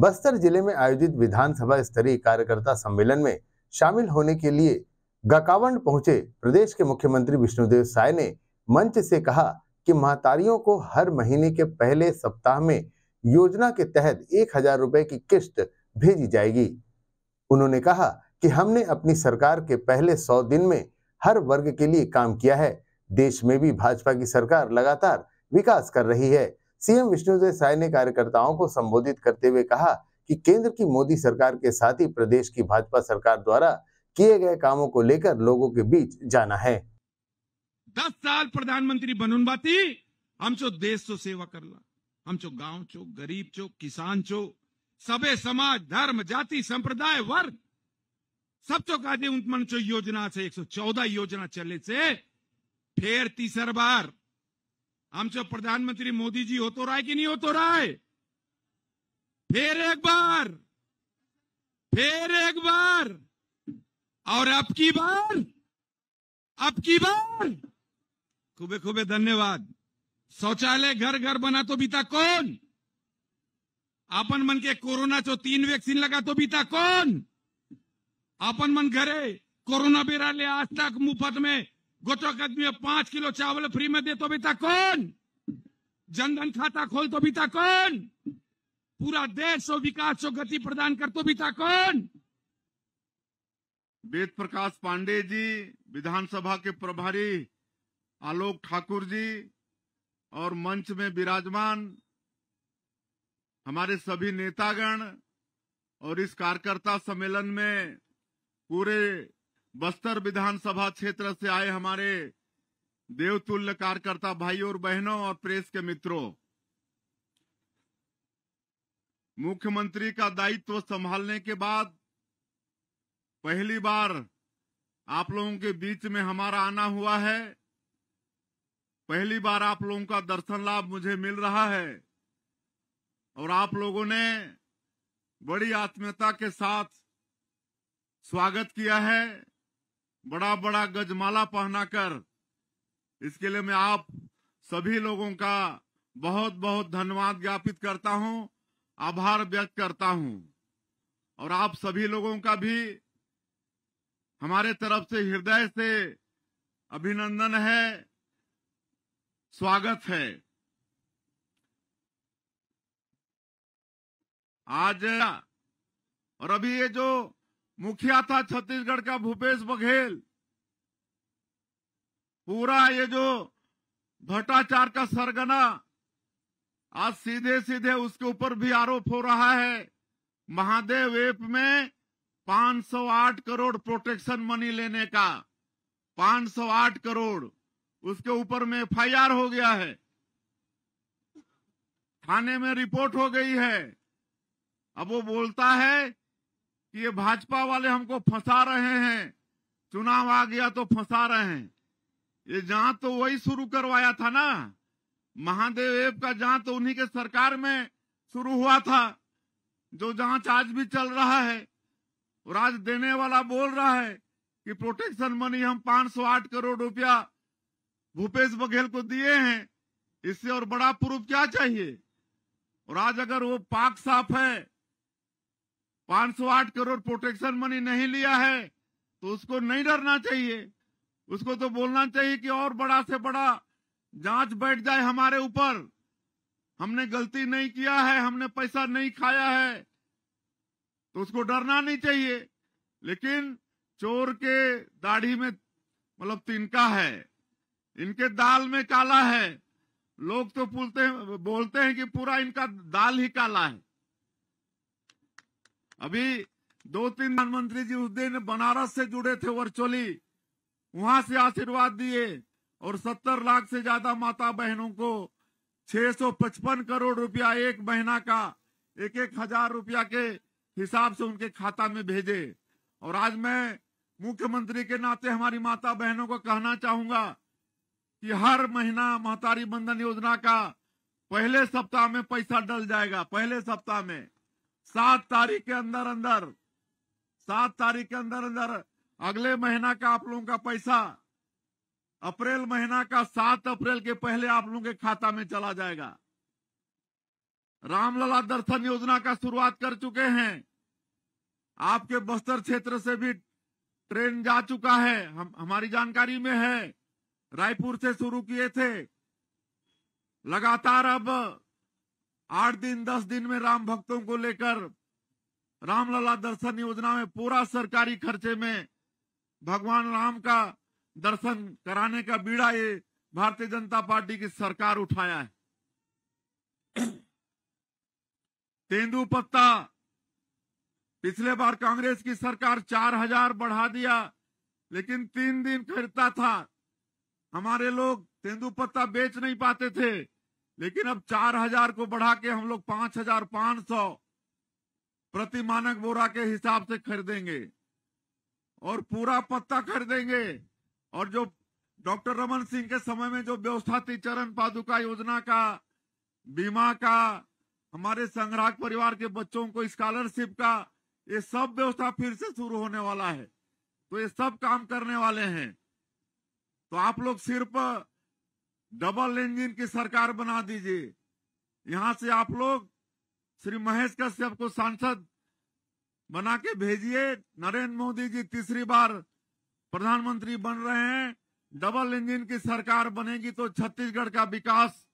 बस्तर जिले में आयोजित विधानसभा स्तरीय कार्यकर्ता सम्मेलन में शामिल होने के लिए गकावंड पहुंचे प्रदेश के मुख्यमंत्री विष्णुदेव साय ने मंच से कहा कि महातारियों को हर महीने के पहले सप्ताह में योजना के तहत एक हजार रुपए की किश्त भेजी जाएगी उन्होंने कहा कि हमने अपनी सरकार के पहले सौ दिन में हर वर्ग के लिए काम किया है देश में भी भाजपा की सरकार लगातार विकास कर रही है सीएम विष्णुदेव साय ने कार्यकर्ताओं को संबोधित करते हुए कहा कि केंद्र की मोदी सरकार के साथ ही प्रदेश की भाजपा सरकार द्वारा किए गए कामों को लेकर लोगों के बीच जाना है दस साल प्रधानमंत्री बनून बाती हम चो देश चो सेवा ला हम चो गांव चो गरीब चो किसान चो सबे समाज धर्म जाति संप्रदाय वर्ग सब चो का योजना से 114 योजना चले से फिर तीसर बार आमचं प्रधानमंत्री मोदी तो होतो राय कि नहीं होतो राय फिर एक बार फिर एक बार और अब की बार अब की बार खूबे खूबे धन्यवाद शौचालय घर घर बना तो बीता कौन अपन मन के कोरोना चो तीन वैक्सीन लगा तो बीता कौन अपन मन घरे कोरोना बिरा ले आज तक मुफ्त में गोटोक आदमी पांच किलो चावल फ्री में दे तो बीता कौन जनधन खाता खोल तो बीता कौन पूरा देश और विकास और गति प्रदान कर तो बीता कौन वेद प्रकाश पांडे जी विधानसभा के प्रभारी आलोक ठाकुर जी और मंच में विराजमान हमारे सभी नेतागण और इस कार्यकर्ता सम्मेलन में पूरे बस्तर विधानसभा क्षेत्र से आए हमारे देवतुल्य कार्यकर्ता भाइयों और बहनों और प्रेस के मित्रों मुख्यमंत्री का दायित्व संभालने के बाद पहली बार आप लोगों के बीच में हमारा आना हुआ है पहली बार आप लोगों का दर्शन लाभ मुझे मिल रहा है और आप लोगों ने बड़ी आत्मीयता के साथ स्वागत किया है बड़ा बड़ा गजमाला पहनाकर इसके लिए मैं आप सभी लोगों का बहुत बहुत धन्यवाद ज्ञापित करता हूं आभार व्यक्त करता हूं और आप सभी लोगों का भी हमारे तरफ से हृदय से अभिनंदन है स्वागत है आज और अभी ये जो मुखिया था छत्तीसगढ़ का भूपेश बघेल पूरा ये जो भ्रष्टाचार का सरगना आज सीधे सीधे उसके ऊपर भी आरोप हो रहा है महादेव एप में 508 करोड़ प्रोटेक्शन मनी लेने का 508 करोड़ उसके ऊपर में एफ हो गया है थाने में रिपोर्ट हो गई है अब वो बोलता है कि ये भाजपा वाले हमको फंसा रहे हैं चुनाव आ गया तो फंसा रहे हैं ये जांच तो वही शुरू करवाया था ना महादेव एप का जांच तो उन्हीं के सरकार में शुरू हुआ था जो जांच आज भी चल रहा है और आज देने वाला बोल रहा है कि प्रोटेक्शन मनी हम 508 करोड़ रुपया भूपेश बघेल को दिए हैं इससे और बड़ा प्रूफ क्या चाहिए और आज अगर वो पाक साफ है 508 करोड़ प्रोटेक्शन मनी नहीं लिया है तो उसको नहीं डरना चाहिए उसको तो बोलना चाहिए कि और बड़ा से बड़ा जांच बैठ जाए हमारे ऊपर हमने गलती नहीं किया है हमने पैसा नहीं खाया है तो उसको डरना नहीं चाहिए लेकिन चोर के दाढ़ी में मतलब तिनका है इनके दाल में काला है लोग तो बोलते हैं बोलते हैं कि पूरा इनका दाल ही काला है अभी दो तीन प्रधानमंत्री जी उस दिन बनारस से जुड़े थे वर्चुअली वहां से आशीर्वाद दिए और सत्तर लाख से ज्यादा माता बहनों को पचपन करोड़ रुपया एक महीना का एक एक हजार रुपया के हिसाब से उनके खाता में भेजे और आज मैं मुख्यमंत्री के नाते हमारी माता बहनों को कहना चाहूंगा कि हर महीना महतारी बंधन योजना का पहले सप्ताह में पैसा डल जाएगा पहले सप्ताह में सात तारीख के अंदर अंदर सात तारीख के अंदर अंदर अगले महीना का आप लोगों का पैसा अप्रैल महीना का सात अप्रैल के पहले आप लोगों के खाता में चला जाएगा रामलला दर्शन योजना का शुरुआत कर चुके हैं आपके बस्तर क्षेत्र से भी ट्रेन जा चुका है हम हमारी जानकारी में है रायपुर से शुरू किए थे लगातार अब आठ दिन दस दिन में राम भक्तों को लेकर रामलला दर्शन योजना में पूरा सरकारी खर्चे में भगवान राम का दर्शन कराने का बीड़ा ये भारतीय जनता पार्टी की सरकार उठाया है तेंदु पत्ता पिछले बार कांग्रेस की सरकार चार हजार बढ़ा दिया लेकिन तीन दिन खरीदता था हमारे लोग तेंदू पत्ता बेच नहीं पाते थे लेकिन अब चार हजार को बढ़ा के हम लोग पांच हजार पांच सौ प्रति मानक बोरा के हिसाब से खरीदेंगे और पूरा पत्ता खरीदेंगे और जो डॉक्टर रमन सिंह के समय में जो व्यवस्था थी चरण पादुका योजना का बीमा का हमारे संग्राहक परिवार के बच्चों को स्कॉलरशिप का ये सब व्यवस्था फिर से शुरू होने वाला है तो ये सब काम करने वाले हैं तो आप लोग सिर्फ डबल इंजन की सरकार बना दीजिए यहां से आप लोग श्री महेश कश्यप को सांसद बना के भेजिए नरेंद्र मोदी जी तीसरी बार प्रधानमंत्री बन रहे हैं डबल इंजन की सरकार बनेगी तो छत्तीसगढ़ का विकास